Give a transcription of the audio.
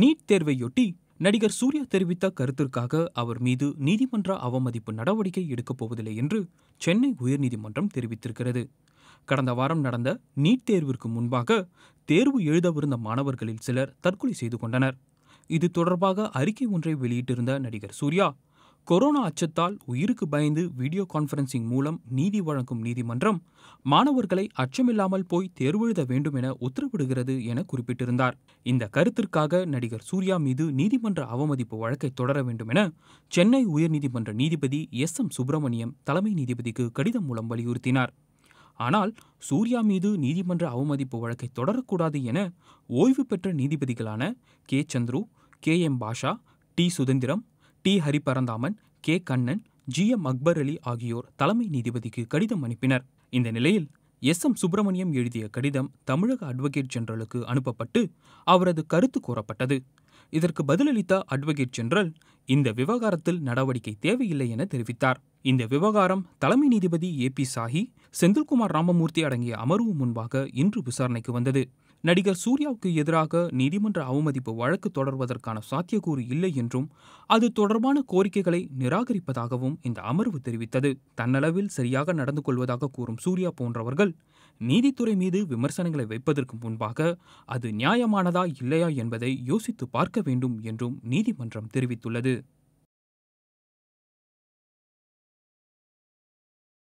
NEET தேர்வையொட்டி நடிகர் சூர்யா தெரிவித்த கருத்திற்காக அவர் மீது நீதிமன்ற அவமதிப்பு நடவடிக்கை எடுக்கப் போவதில்லை என்று சென்னை உயர்நீதிமன்றம் தெரிவித்திருக்கிறது கடந்த வாரம் நடந்த நீட் தேர்விற்கு முன்பாக தேர்வு எழுதவிருந்த மாணவர்களில் சிலர் தற்கொலை செய்து கொண்டனர் இது தொடர்பாக அறிக்கை ஒன்றை வெளியிட்டிருந்த நடிகர் சூர்யா கொரோனா அச்சத்தால் உயிருக்கு பயந்து வீடியோ கான்ஃபரன்சிங் மூலம் நீதி வழங்கும் நீதிமன்றம் மாணவர்களை அச்சமில்லாமல் போய் தேர்வெழுத வேண்டும் என உத்தரவிடுகிறது என குறிப்பிட்டிருந்தார் இந்த கருத்திற்காக நடிகர் சூர்யா மீது நீதிமன்ற அவமதிப்பு வழக்கை தொடர வேண்டும் என சென்னை உயர்நீதிமன்ற நீதிபதி எஸ் எம் சுப்பிரமணியம் தலைமை நீதிபதிக்கு கடிதம் மூலம் வலியுறுத்தினார் ஆனால் சூர்யா மீது நீதிமன்ற அவமதிப்பு வழக்கை தொடரக்கூடாது என ஓய்வு பெற்ற நீதிபதிகளான K Chandru K M Basha T Sudhanthiram T Hariparanthaman K Kannan G M Akbar Ali ஆகியோர் தலைமை நீதிபதிக்கு கடிதம் அனுப்பினர் இந்த நிலையில் எஸ் எம் சுப்பிரமணியம் எழுதிய கடிதம் தமிழக அட்வொகேட் ஜெனரலுக்கு அனுப்பப்பட்டு அவரது கருத்து கூறப்பட்டது இதற்கு பதிலளித்த அட்வொகேட் ஜெனரல் இந்த விவகாரத்தில் நடவடிக்கை தேவையில்லை என தெரிவித்தார் இந்த விவகாரம் தலைமை நீதிபதி ஏ பி சாஹி செந்தில்குமார் ராமமூர்த்தி அடங்கிய அமர்வு முன்பாக இன்று விசாரணைக்கு வந்தது நடிகர் சூர்யாவுக்கு எதிராக நீதிமன்ற அவமதிப்பு வழக்கு தொடர்வதற்கான சாத்தியக்கூறு இல்லை என்றும் அது தொடர்பான கோரிக்கைகளை நிராகரிப்பதாகவும் இந்த அமர்வு தெரிவித்தது தன்னளவில் சரியாக நடந்து கொள்வதாக கூறும் சூர்யா போன்றவர்கள் நீதித்துறை மீது விமர்சனங்களை வைப்பதற்கு முன்பாக அது நியாயமானதா இல்லையா என்பதை யோசித்து பார்க்க வேண்டும் என்றும் நீதிமன்றம் தெரிவித்துள்ளது